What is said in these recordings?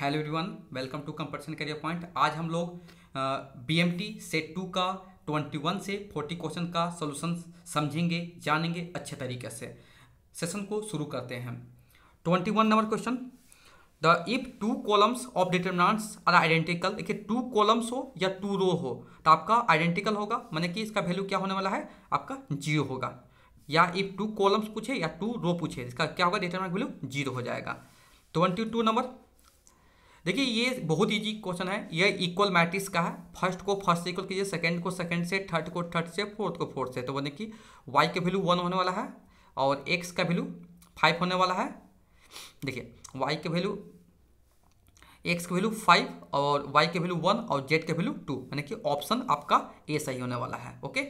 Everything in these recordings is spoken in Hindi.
hello everyone welcome to competition career point आज हम लोग B M T set two का 21 से 40 क्वेश्चन का सोल्यूशन समझेंगे जानेंगे अच्छे तरीके से सेशन को शुरू करते हैं 21 नंबर question the if two columns of determinants are identical देखिए टू कॉलम्स हो या टू रो हो तो आपका आइडेंटिकल होगा मैंने कि इसका वैल्यू क्या होने वाला है आपका जीरो होगा या इफ टू कॉलम्स पूछे या टू रो पूछे इसका क्या होगा डिटर्मिनेंट वैल्यू जीरो हो जाएगा ट्वेंटी टू नंबर देखिए ये बहुत इजी क्वेश्चन है ये इक्वल मैट्रिक्स का है फर्स्ट को फर्स्ट से इक्वल कीजिए सेकंड को सेकंड से थर्ड को थर्ड से फोर्थ को फोर्थ से तो वो कि वाई का वैल्यू वन होने वाला है और एक्स का वैल्यू फाइव होने वाला है देखिए वाई का वैल्यू एक्स का वैल्यू फाइव और वाई के वैल्यू वन और जेड के वैल्यू टू यानी कि ऑप्शन आपका ए सही होने वाला है ओके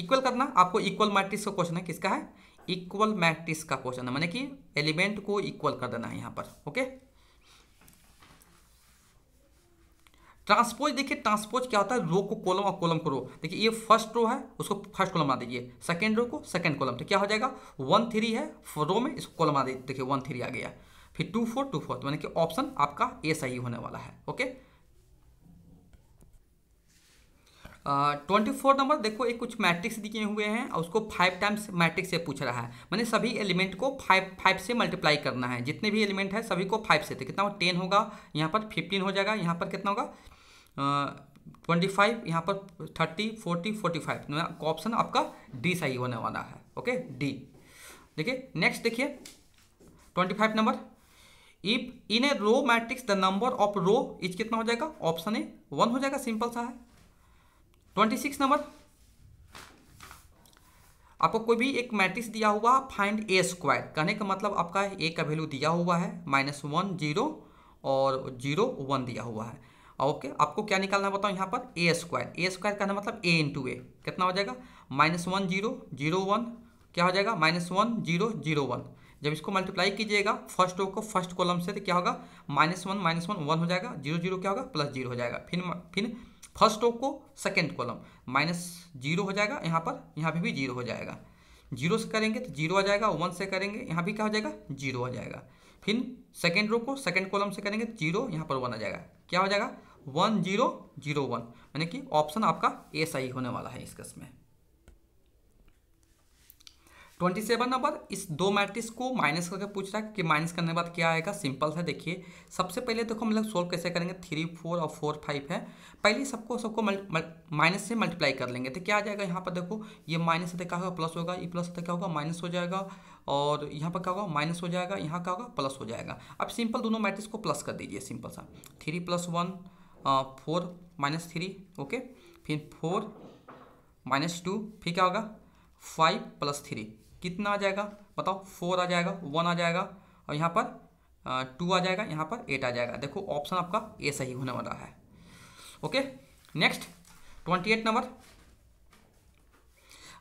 इक्वल करना आपको इक्वल मैट्रिक्स का क्वेश्चन है किसका है इक्वल मैट्रिक्स का क्वेश्चन है मैंने कि एलिमेंट को इक्वल कर देना है यहाँ पर ओके ट्रांसपोज देखिए ट्रांसपोज क्या होता है रो को कॉलम और कॉलम को रो देखिए ये फर्स्ट रो है उसको फर्स्ट कॉलम आ दीजिए सेकेंड रो को सेकेंड कॉलम तो क्या हो जाएगा वन थ्री है रो में इसको कॉलम आ दीजिए देखिए वन थ्री आ गया फिर टू फोर टू फोर तो यानी कि ऑप्शन आपका ए सही होने वाला है ओके ट्वेंटी फोर नंबर देखो एक कुछ मैट्रिक्स दिए हुए हैं और उसको फाइव टाइम्स मैट्रिक्स से पूछ रहा है मैंने सभी एलिमेंट को फाइव फाइव से मल्टीप्लाई करना है जितने भी एलिमेंट है सभी को फाइव से तो कितना हो टेन होगा यहाँ पर फिफ्टीन हो जाएगा यहाँ पर कितना होगा ट्वेंटी फाइव यहाँ पर thirty forty forty five option आपका डी सही होने वाला है ओके डी देखिए नेक्स्ट देखिए twenty five number if in a row matrix the number of row is कितना हो जाएगा ऑप्शन ए वन हो जाएगा सिंपल सा है ट्वेंटी सिक्स नंबर आपको कोई भी एक मैट्रिक्स दिया हुआ फाइंड ए स्क्वायर कहने का मतलब आपका ए का वैल्यू दिया हुआ है माइनस वन जीरो और जीरो वन दिया हुआ है ओके आपको क्या निकालना बताओ यहाँ पर ए स्क्वायर ए स्क्वायर का मतलब ए इंटू ए कितना हो जाएगा minus one zero zero one क्या हो जाएगा minus one zero zero one जब इसको मल्टीप्लाई कीजिएगा फर्स्ट रो को फर्स्ट कॉलम से तो क्या होगा minus one minus one one हो जाएगा जीरो जीरो क्या होगा प्लस जीरो हो जाएगा फिर फिर फर्स्ट रो को सेकेंड कॉलम माइनस जीरो हो जाएगा यहाँ पर यहाँ पर भी जीरो हो जाएगा जीरो से करेंगे तो जीरो आ जाएगा वन से करेंगे यहाँ भी क्या हो जाएगा जीरो आ जाएगा फिर सेकेंड रो को सेकेंड कॉलम से करेंगे तो जीरो यहाँ पर वन आ जाएगा क्या हो जाएगा वन जीरो जीरो वन यानी कि ऑप्शन आपका ए सही होने वाला है इस प्रश्न में ट्वेंटी सेवन नंबर इस दो मैट्रिक्स को माइनस करके पूछ रहा है कि माइनस करने के बाद क्या आएगा सिंपल है देखिए सबसे पहले देखो हम लोग सोल्व कैसे करेंगे थ्री फोर और फोर फाइव है पहले सबको सबको माइनस से मल्टीप्लाई कर लेंगे तो क्या आ जाएगा यहाँ पर देखो ये माइनस से तो क्या होगा प्लस होगा ये प्लस से तो क्या होगा माइनस हो जाएगा और यहाँ पर क्या होगा माइनस हो जाएगा यहाँ क्या होगा प्लस हो जाएगा अब सिंपल दोनों मैट्रिक्स को प्लस कर दीजिए सिंपल सा three plus one four minus three okay फिर फोर माइनस टू फिर क्या होगा फाइव प्लस थ्री कितना आ जाएगा बताओ फोर आ जाएगा वन आ जाएगा और यहाँ पर टू आ जाएगा यहाँ पर एट आ जाएगा देखो ऑप्शन आपका ए सही होने वाला है okay next twenty eight number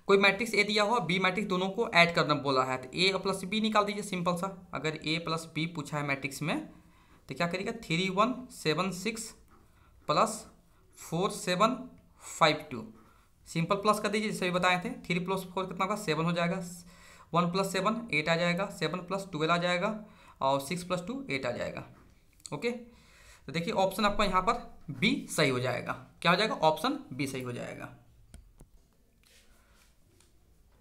कोई मैट्रिक्स ए दिया हुआ बी मैट्रिक्स दोनों को ऐड करना बोला है तो ए प्लस बी निकाल दीजिए सिंपल सा अगर ए प्लस बी पूछा है मैट्रिक्स में तो क्या करिएगा three one seven six plus four seven five two simple plus कर दीजिए जैसे भी बताए थे थ्री प्लस फोर कितना होगा सेवन हो जाएगा वन प्लस सेवन एट आ जाएगा सेवन प्लस ट्वेल्व आ जाएगा और सिक्स प्लस टू एट आ जाएगा ओके तो देखिए ऑप्शन आपका यहाँ पर बी सही हो जाएगा क्या हो जाएगा ऑप्शन बी सही हो जाएगा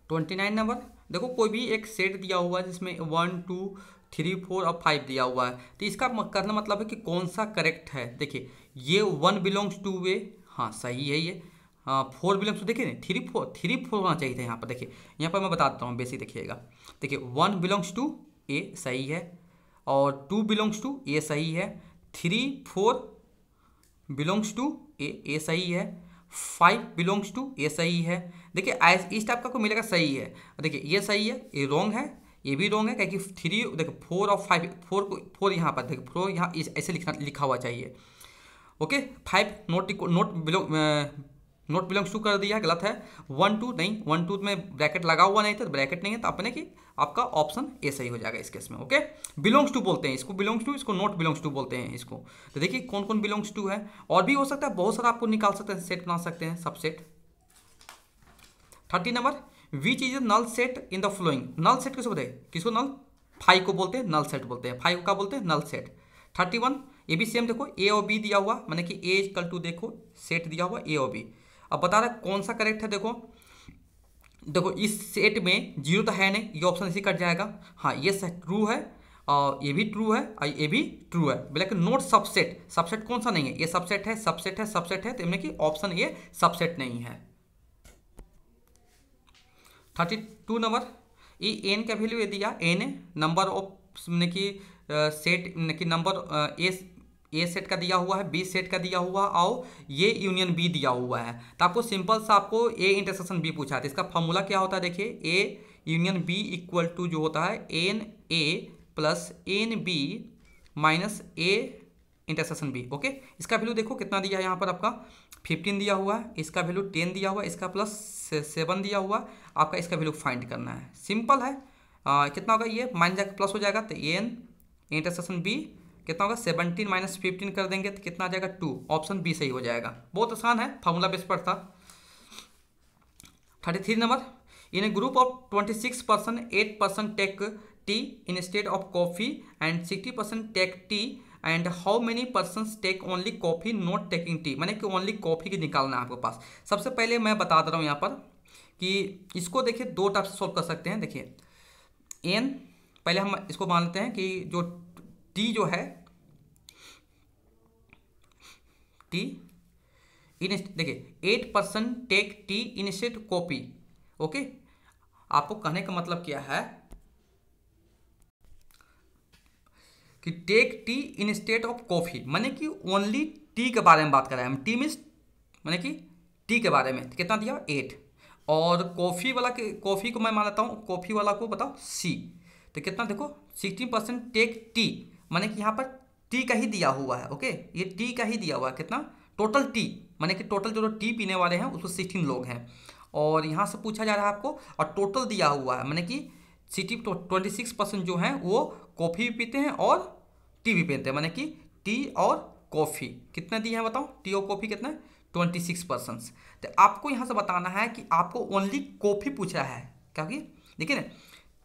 ट्वेंटी नाइन नंबर देखो कोई भी एक सेट दिया हुआ है जिसमें वन टू थ्री फोर और फाइव दिया हुआ है तो इसका करना मतलब है कि कौन सा करेक्ट है देखिए ये वन बिलोंग्स टू वे हाँ सही है ये फोर बिलोंग्स टू देखिए थ्री फोर थ्री फोर होना चाहिए था यहाँ पर देखिए यहाँ पर मैं बताता हूँ बेसिक देखिएगा देखिए वन बिलोंग्स टू ए सही है और टू बिलोंग्स टू ए सही है three four belongs to A A सही है फाइव बिलोंग्स टू ए सही है देखिए इस टाइप का कोई मिलेगा सही है देखिए ये सही है ये रॉन्ग है ये भी रॉन्ग है क्या कि थ्री देखो फोर और फाइव फोर को फोर यहाँ पर देखिए फोर यहाँ ऐसे लिखना लिखा हुआ चाहिए okay five not not belong not belongs to कर दिया गलत है वन टू नहीं वन टू में ब्रैकेट लगा हुआ नहीं था ब्रैकेट नहीं है तो अपने की आपका ऑप्शन ए सही हो जाएगा इस केस में ओके बिलोंग्स टू बोलते हैं इसको बिलोंग्स टू इसको नोट बिलोंग्स टू बोलते हैं इसको तो देखिए कौन कौन बिलोंग्स टू है और भी हो सकता है बहुत सारा आपको निकाल सकते हैं सेट बना सकते हैं subset thirty number which is null set in the following null set किसको बताए किसको नल फाइव को बोलते हैं नल सेट बोलते हैं फाइव का बोलते हैं नल सेट थर्टी वन ये भी सेम देखो ए और बी दिया हुआ मैंने कि ए इज कल टू देखो सेट दिया हुआ ए और बी अब बता रहा कौन सा करेक्ट है देखो देखो इस सेट में जीरो तो है नहीं ये ऑप्शन इसी कट जाएगा हाँ ये ट्रू है और ये भी ट्रू है और ये भी ट्रू है बोले कि नोट सबसेट सबसेट कौन सा नहीं है ये सबसेट है सबसेट है सबसेट है तो इनमें कि ऑप्शन ये सबसेट नहीं है थर्टी टू नंबर ये एन का वैल्यू ये दिया एन नंबर ऑफ मैंने कि सेट uh, मैंने कि number A uh, A set का दिया हुआ है बी सेट का दिया हुआ और ये यूनियन बी दिया हुआ है तो आपको सिंपल सा आपको ए इंटरसेक्शन बी पूछा था तो इसका फॉर्मूला क्या होता है देखिए A union B equal to जो होता है N A plus N B minus A intersection B okay इसका वैल्यू देखो कितना दिया है यहाँ पर आपका फिफ्टीन दिया हुआ है इसका वैल्यू टेन दिया हुआ है इसका प्लस सेवन दिया हुआ आपका इसका वैल्यू फाइंड करना है सिंपल है आ, कितना होगा ये माइनस जाकर प्लस हो जाएगा तो एन इंटरसेक्शन बी कितना होगा सेवनटीन माइनस फिफ्टीन कर देंगे तो कितना आ जाएगा टू ऑप्शन बी सही हो जाएगा बहुत आसान है फॉर्मूला बेस पर था thirty three number in a group of twenty six percent eight percent take tea instead of coffee and sixty percent take tea and how many person take only coffee not taking tea मैंने कि ओनली कॉफ़ी की निकालना है आपके पास सबसे पहले मैं बता दे रहा हूँ यहाँ पर कि इसको देखिए दो टाइप से सॉल्व कर सकते हैं देखिए एन पहले हम इसको मान लेते हैं कि जो टी जो है टी इन देखिए eight percent take tea instead coffee okay आपको कहने का मतलब क्या है कि take tea instead of coffee माने कि ओनली टी के बारे में बात कर रहे हैं टी मीन्स माने कि टी के बारे में तो कितना दिया एट और कॉफ़ी वाला के कॉफ़ी को मैं मान लेता हूँ कॉफ़ी वाला को बताओ सी तो कितना देखो सिक्सटीन परसेंट टेक टी माने कि यहाँ पर टी का ही दिया हुआ है ओके ये टी का ही दिया हुआ है कितना टोटल टी माने कि टोटल जो लोग टी पीने वाले हैं उसमें सिक्सटीन लोग हैं और यहाँ से पूछा जा रहा है आपको और टोटल दिया हुआ है माने कि सिटी ट्वेंटी सिक्स परसेंट जो हैं वो कॉफ़ी भी पीते हैं और टी भी पीते हैं माने कि टी और कॉफ़ी कितना दिया है बताओ टी और कॉफ़ी कितना ट्वेंटी सिक्स परसेंट तो आपको यहाँ से बताना है कि आपको ओनली कॉफ़ी पूछा है क्या देखिए ना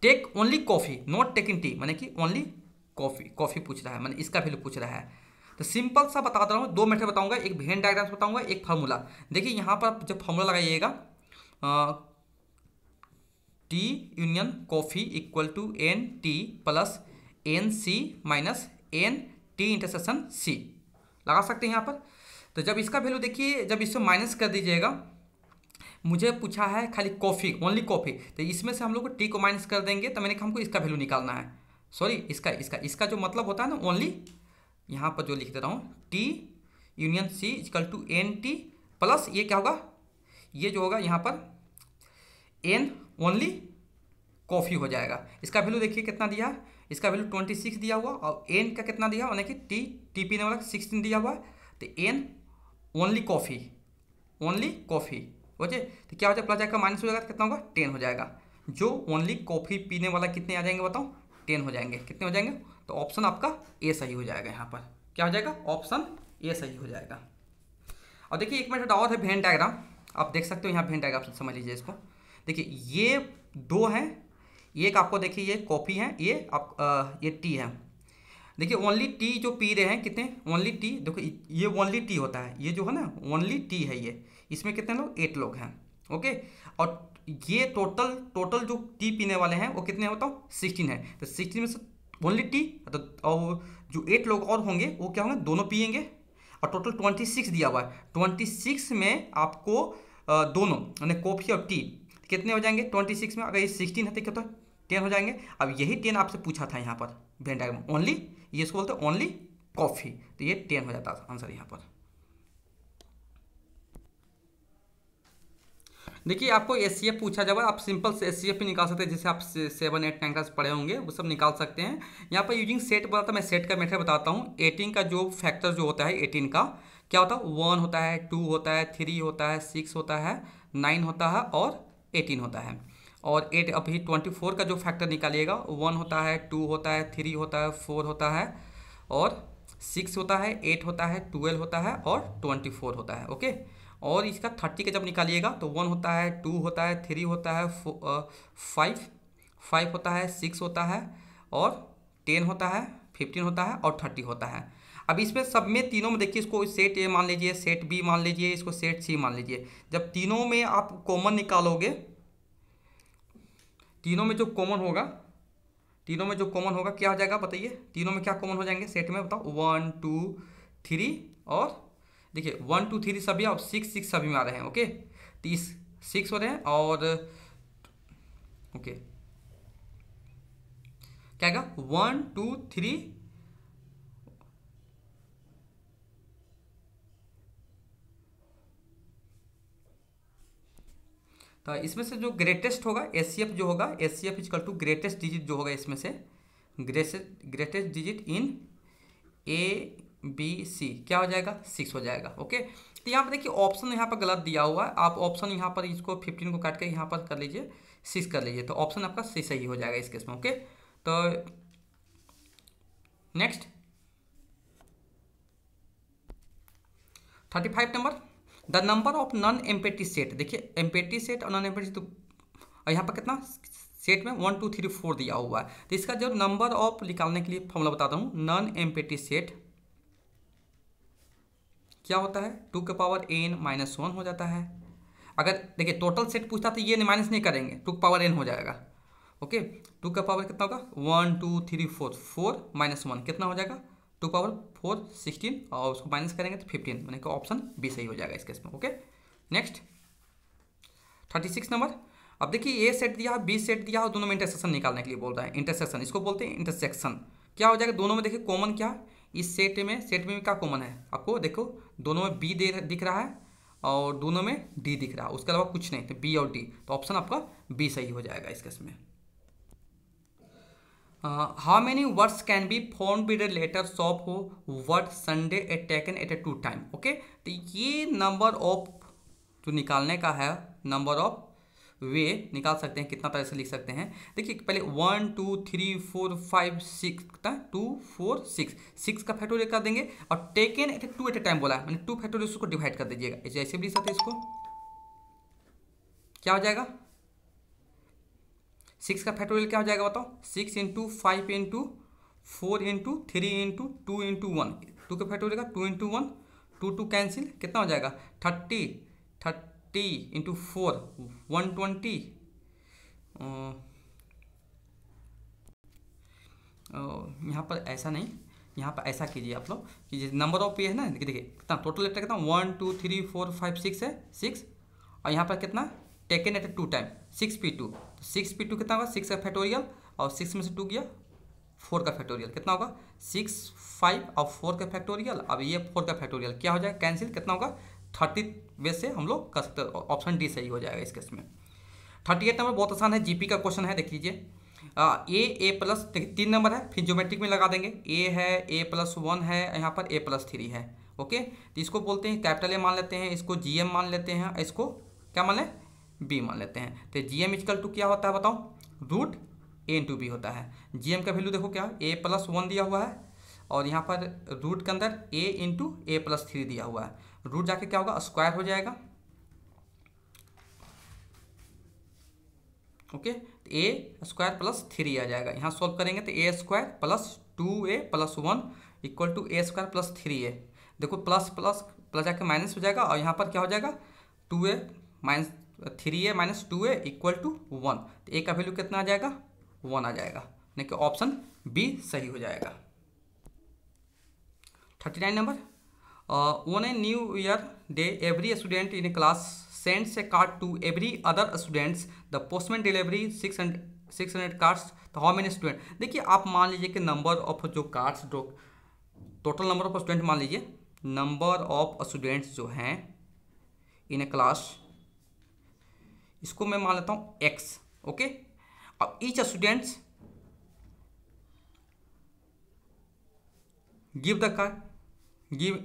take only coffee not taking tea माने कि ओनली कॉफ़ी कॉफ़ी पूछ रहा है मैंने इसका वैल्यू पूछ रहा है तो सिंपल सा बता रहा हूँ दो मेथड बताऊंगा एक भेन डायग्राम बताऊंगा एक फार्मूला देखिए यहाँ पर जब फार्मूला लगाइएगा T union coffee equal to N T plus N C minus N T intersection C लगा सकते हैं यहाँ पर तो जब इसका वैल्यू देखिए जब इसको माइनस कर दीजिएगा मुझे पूछा है खाली कॉफ़ी ओनली कॉफ़ी तो इसमें से हम लोग को टी को माइनस कर देंगे तो मैंने कहा हमको इसका वैल्यू निकालना है सॉरी इसका इसका इसका जो मतलब होता है ना ओनली यहाँ पर जो लिख देता हूँ T union C equal to N T plus ये क्या होगा ये जो होगा यहाँ पर एन ओनली कॉफ़ी हो जाएगा इसका वैल्यू देखिए कितना दिया इसका वैल्यू ट्वेंटी सिक्स दिया हुआ और एन का कितना दिया यानी कि टी टी पी ने वाला सिक्सटीन दिया हुआ तो N only coffee only coffee okay तो क्या हो जाए प्लस जाएगा माइनस हो जाएगा तो कितना होगा टेन हो जाएगा जो ओनली कॉफ़ी पीने वाला कितने आ जाएंगे बताऊँ टेन हो जाएंगे कितने हो जाएंगे तो ऑप्शन आपका ए सही हो जाएगा यहाँ पर क्या हो जाएगा ऑप्शन ए सही हो जाएगा और देखिए एक मिनट और है भेन डायग्राम आप देख सकते हो यहाँ भेन डायग्राम समझ लीजिए इसको देखिए ये दो हैं एक आपको देखिए ये कॉफ़ी है ये आप आ, ये टी है देखिए ओनली टी जो पी रहे हैं कितने ओनली टी देखो ये ओनली टी होता है ये जो है ना ओनली टी है ये इसमें कितने लोग एट लोग हैं ओके और ये टोटल टोटल जो टी पीने वाले हैं वो कितने बताओ सिक्सटीन है तो सिक्सटीन में से ओनली टी तो और जो एट लोग और होंगे वो क्या होंगे दोनों पियेंगे और टोटल ट्वेंटी सिक्स दिया हुआ है ट्वेंटी सिक्स में आपको दोनों यानी कॉफ़ी और टी कितने हो जाएंगे ट्वेंटी सिक्स में अगर ये सिक्सटीन है तो क्या होता है टेन हो जाएंगे अब यही टेन आपसे पूछा था यहाँ पर भेंटाग में ओनली ये इसको बोलते ओनली कॉफ़ी तो ये टेन हो जाता था आंसर यहाँ पर देखिए आपको एस पूछा जाएगा आप सिंपल से एस भी निकाल सकते हैं जैसे आप सेवन एट नाइन क्लास पढ़े होंगे वो सब निकाल सकते हैं यहाँ पर यूजिंग सेट था मैं सेट का मेथड बताता हूँ एटीन का जो फैक्टर जो होता है एटीन का क्या होता है वन होता है टू होता है थ्री होता है सिक्स होता है नाइन होता है और एटीन होता है और एट अभी ट्वेंटी फोर का जो फैक्टर निकालिएगा वन होता है टू होता है थ्री होता है फोर होता है और सिक्स होता है एट होता है ट्वेल्व होता है और ट्वेंटी फोर होता है ओके और इसका थर्टी का जब निकालिएगा तो वन होता है टू होता है थ्री होता है फाइव फाइव होता है सिक्स होता है और टेन होता है फिफ्टीन होता है और थर्टी होता है अब इसमें सब में तीनों में देखिए इसको सेट ए मान लीजिए सेट बी मान लीजिए इसको सेट सी मान लीजिए जब तीनों में आप कॉमन निकालोगे तीनों में जो कॉमन होगा तीनों में जो कॉमन होगा क्या हो जाएगा बताइए तीनों में क्या कॉमन हो जाएंगे सेट में बताओ वन टू थ्री और देखिए वन टू थ्री सभी और सिक्स सिक्स सभी में आ रहे हैं ओके तीस सिक्स हो रहे हैं और ओके क्या क्या वन टू थ्री तो इसमें से जो ग्रेटेस्ट होगा एस जो होगा S C F equal to greatest digit जो होगा इसमें से greatest greatest digit in A B C क्या हो जाएगा सिक्स हो जाएगा ओके तो यहाँ पर देखिए ऑप्शन यहाँ पर गलत दिया हुआ है आप ऑप्शन यहाँ पर इसको फिफ्टीन को काट के यहाँ पर कर लीजिए सिक्स कर लीजिए तो ऑप्शन आपका सी सही हो जाएगा इस केस में ओके तो next thirty five number the number of non empty set देखिए एम्पेटी सेट और नॉन एम्पेटी तो यहाँ पर कितना सेट में वन टू थ्री फोर दिया हुआ है तो इसका जो नंबर ऑफ निकालने के लिए फॉर्मूला बताता हूँ नॉन एम्पेटी सेट क्या होता है टू के पावर एन माइनस वन हो जाता है अगर देखिए टोटल सेट पूछता तो ये माइनस नहीं करेंगे टू के पावर एन हो जाएगा ओके टू का पावर कितना होगा one two three four four minus one कितना हो जाएगा टू पावर फोर सिक्सटीन और उसको माइनस करेंगे तो फिफ्टीन मैंने कहा ऑप्शन बी सही हो जाएगा इस केस में okay next thirty six number अब देखिए ए सेट दिया है बी सेट दिया है दोनों में इंटरसेक्शन निकालने के लिए बोल रहा है इंटरसेक्शन इसको बोलते हैं इंटरसेक्शन क्या हो जाएगा दोनों में देखिए कॉमन क्या है इस सेट में सेट में क्या कॉमन है आपको देखो दोनों में बी दे दिख रहा है और दोनों में डी दिख रहा है उसके अलावा कुछ नहीं तो बी और डी तो ऑप्शन आपका बी सही हो जाएगा इस केस में how many words can be form the letters of हो word Sunday at taken at a two time okay तो ये नंबर ऑफ जो निकालने का है नंबर ऑफ वे निकाल सकते हैं कितना पैसे लिख सकते हैं देखिए पहले one two three four five six तक टू फोर सिक्स सिक्स का फैक्टोरियल कर देंगे और taken at two at a time बोला मैंने टू फैक्टोरियल उसको डिवाइड कर दीजिएगा ऐसे ऐसे भी लिख सकते इसको क्या हो जाएगा सिक्स का फैक्टोरियल क्या हो जाएगा बताओ six into five into four into three into two into one two का फैक्टोरियल का two into one two two cancel कितना हो जाएगा thirty thirty into four one twenty यहाँ पर ऐसा नहीं यहाँ पर ऐसा कीजिए आप लोग कि जैसे नंबर ऑफ ये है ना देखिए कितना टोटल लेटर कितना one two three four five six है सिक्स और यहाँ पर कितना taken at two time six P two six P two कितना होगा सिक्स का फैक्टोरियल और सिक्स में से टू किया फोर का फैक्टोरियल कितना होगा सिक्स फाइव और फोर का फैक्टोरियल अब ये फोर का फैक्टोरियल क्या हो जाएगा कैंसिल कितना होगा थर्टी वे से हम लोग कर सकते ऑप्शन डी सही हो जाएगा इस केस में थर्टी एट नंबर बहुत आसान है जीपी का क्वेश्चन है देख लीजिए ए ए प्लस तीन नंबर है फिर ज्योमेट्रिक में लगा देंगे ए है ए प्लस वन है यहाँ पर ए प्लस थ्री है ओके तो इसको बोलते हैं कैपिटल ए मान लेते हैं इसको जी एम मान लेते हैं इसको क्या मान लें बी मान लेते हैं तो जी एम इजकल टू क्या होता है बताओ रूट ए इंटू बी होता है जी एम का वैल्यू देखो क्या ए प्लस वन दिया हुआ है और यहाँ पर रूट के अंदर A into A plus three दिया हुआ है रूट जाके क्या होगा स्क्वायर हो जाएगा ओके तो ए स्क्वायर प्लस थ्री आ जाएगा यहाँ सॉल्व करेंगे तो A square plus two A plus one equal to A square plus three A देखो प्लस प्लस प्लस जाके माइनस हो जाएगा और यहाँ पर क्या हो जाएगा two A minus three A minus two A equal to one तो ए का वैल्यू कितना आ जाएगा वन आ जाएगा यानी कि ऑप्शन बी सही हो जाएगा thirty nine number on a new year day every student in class sends a card to every other students the postman delivery six six hundred cards तो हाउ मेनी स्टूडेंट देखिए आप मान लीजिए कि नंबर ऑफ जो कार्ड्स जो टोटल नंबर ऑफ स्टूडेंट मान लीजिए नंबर ऑफ स्टूडेंट्स जो हैं इन ए क्लास इसको मैं मान लेता हूँ एक्स ओके अब each students give the card give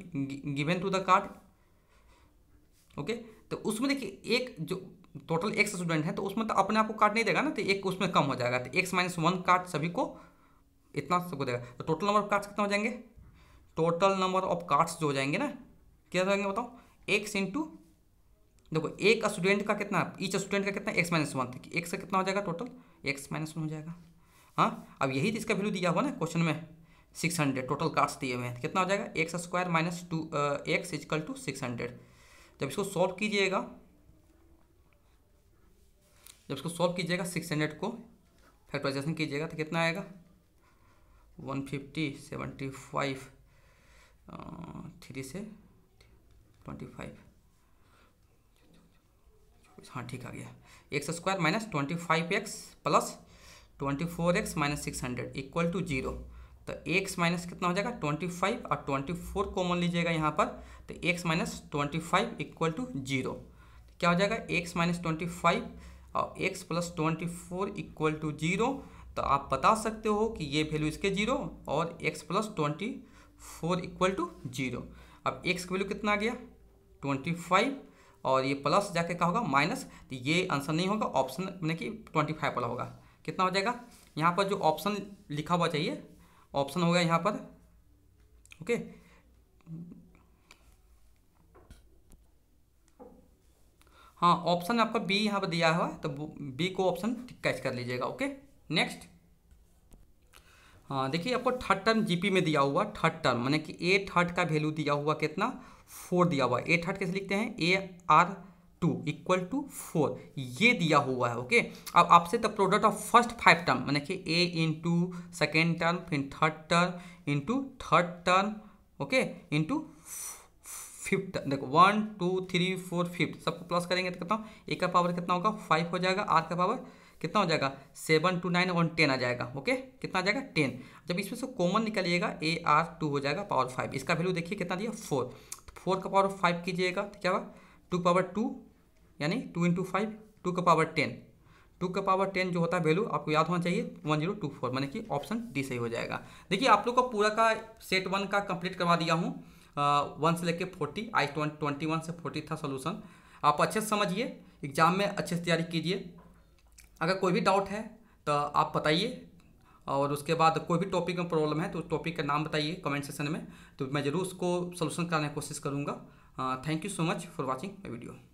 given to the card okay तो उसमें देखिए एक जो टोटल एक्स स्टूडेंट है तो उसमें तो अपने आप को कार्ड नहीं देगा ना तो एक उसमें कम हो जाएगा तो एक्स माइनस वन कार्ड सभी को इतना सबको देगा तो टोटल नंबर ऑफ कार्ड्स कितना हो जाएंगे टोटल नंबर ऑफ कार्ड्स जो हो जाएंगे ना क्या हो जाएंगे बताओ एक्स इंटू देखो एक स्टूडेंट का कितना ईच स्टूडेंट का कितना एक्स माइनस वन एक का कितना हो जाएगा टोटल एक्स माइनस वन हो जाएगा हाँ अब यही तो इसका वैल्यू दिया हुआ ना क्वेश्चन में सिक्स हंड्रेड टोटल कार्ड्स दिए हुए हैं कितना हो जाएगा X square minus two X equal to six hundred जब इसको सॉल्व कीजिएगा जब इसको सॉल्व कीजिएगा सिक्स हंड्रेड को फैक्टराइजेशन कीजिएगा तो कितना आएगा one fifty seventy five three से ट्वेंटी फाइव हाँ ठीक आ गया X square minus twenty five X plus twenty four X minus six hundred equal to zero तो एक्स माइनस कितना हो जाएगा ट्वेंटी फाइव और ट्वेंटी फोर कॉमन लीजिएगा यहाँ पर तो X minus twenty five equal to zero क्या हो जाएगा एक्स माइनस ट्वेंटी फाइव और X plus twenty four equal to zero तो आप बता सकते हो कि ये वैल्यू इसके जीरो और x plus twenty four equal to zero अब एक्स का वैल्यू कितना आ गया ट्वेंटी फाइव और ये प्लस जाके क्या होगा माइनस तो ये आंसर नहीं होगा ऑप्शन यानी कि ट्वेंटी फाइव वाला होगा कितना हो जाएगा यहाँ पर जो ऑप्शन लिखा हुआ चाहिए ऑप्शन हो गया यहाँ पर ओके हाँ ऑप्शन आपका बी यहाँ पर दिया हुआ है तो बी को ऑप्शन कैच कर लीजिएगा ओके नेक्स्ट हाँ देखिए आपको थर्ड टर्म जीपी में दिया हुआ थर्ड टर्म मैंने कि ए थर्ड का वैल्यू दिया हुआ कितना फोर दिया हुआ ए थर्ड कैसे लिखते हैं A R two equal to four ये दिया हुआ है ओके अब आपसे the product of first five term मैंने कि ए इंटू सेकेंड टर्म फिर third term into third term okay into fifth देखो one two three four fifth सबको प्लस करेंगे तो कितना ए का पावर कितना होगा फाइव हो जाएगा आर का पावर कितना हो जाएगा seven two nine one ten आ जाएगा ओके कितना आ जाएगा टेन जब इसमें से कॉमन निकलिएगा ए आर टू हो जाएगा पावर फाइव इसका वैल्यू देखिए कितना दिया फोर तो फोर का पावर फाइव कीजिएगा तो क्या होगा टू पावर टू यानी टू इंटू फाइव टू का पावर टेन टू का पावर टेन जो होता है वैल्यू आपको याद होना चाहिए वन जीरो टू फोर मैंने कि ऑप्शन डी सही हो जाएगा देखिए आप लोग का पूरा का सेट वन का कंप्लीट करवा दिया हूँ वन से लेके फोर्टी आई ट्वेंटी वन से फोर्टी था सोल्यूशन आप अच्छे से समझिए एग्जाम में अच्छे से तैयारी कीजिए अगर कोई भी डाउट है तो आप बताइए और उसके बाद कोई भी टॉपिक में प्रॉब्लम है तो उस टॉपिक का नाम बताइए कमेंट सेक्शन में तो मैं ज़रूर उसको सोल्यूशन कराने की कोशिश करूँगा thank you so much for watching my video